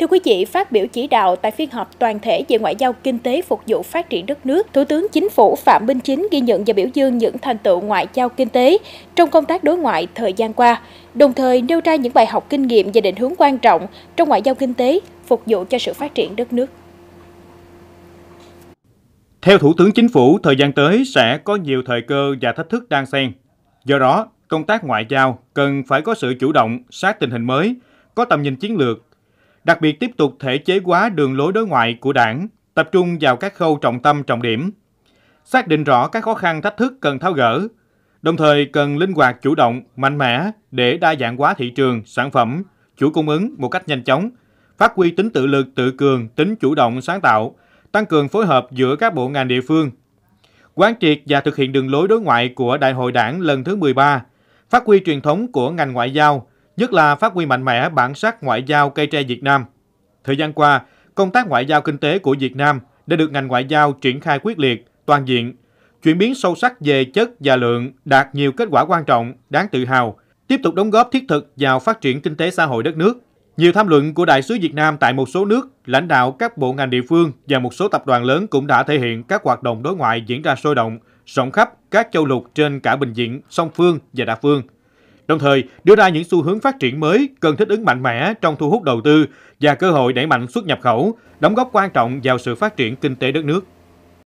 Thưa quý vị, phát biểu chỉ đạo tại phiên họp toàn thể về ngoại giao kinh tế phục vụ phát triển đất nước, Thủ tướng Chính phủ Phạm Minh Chính ghi nhận và biểu dương những thành tựu ngoại giao kinh tế trong công tác đối ngoại thời gian qua, đồng thời nêu ra những bài học kinh nghiệm và định hướng quan trọng trong ngoại giao kinh tế phục vụ cho sự phát triển đất nước. Theo Thủ tướng Chính phủ, thời gian tới sẽ có nhiều thời cơ và thách thức đang xen. Do đó, công tác ngoại giao cần phải có sự chủ động sát tình hình mới, có tầm nhìn chiến lược đặc biệt tiếp tục thể chế hóa đường lối đối ngoại của đảng, tập trung vào các khâu trọng tâm trọng điểm, xác định rõ các khó khăn thách thức cần tháo gỡ, đồng thời cần linh hoạt chủ động, mạnh mẽ để đa dạng hóa thị trường, sản phẩm, chuỗi cung ứng một cách nhanh chóng, phát huy tính tự lực, tự cường, tính chủ động, sáng tạo, tăng cường phối hợp giữa các bộ ngành địa phương. Quán triệt và thực hiện đường lối đối ngoại của Đại hội Đảng lần thứ 13, phát huy truyền thống của ngành ngoại giao, nhất là phát huy mạnh mẽ bản sắc ngoại giao cây tre Việt Nam. Thời gian qua, công tác ngoại giao kinh tế của Việt Nam đã được ngành ngoại giao triển khai quyết liệt, toàn diện, chuyển biến sâu sắc về chất và lượng, đạt nhiều kết quả quan trọng, đáng tự hào, tiếp tục đóng góp thiết thực vào phát triển kinh tế xã hội đất nước. Nhiều tham luận của đại sứ Việt Nam tại một số nước, lãnh đạo các bộ ngành địa phương và một số tập đoàn lớn cũng đã thể hiện các hoạt động đối ngoại diễn ra sôi động, rộng khắp các châu lục trên cả bình diện, song phương và đa phương đồng thời đưa ra những xu hướng phát triển mới cần thích ứng mạnh mẽ trong thu hút đầu tư và cơ hội đẩy mạnh xuất nhập khẩu, đóng góp quan trọng vào sự phát triển kinh tế đất nước.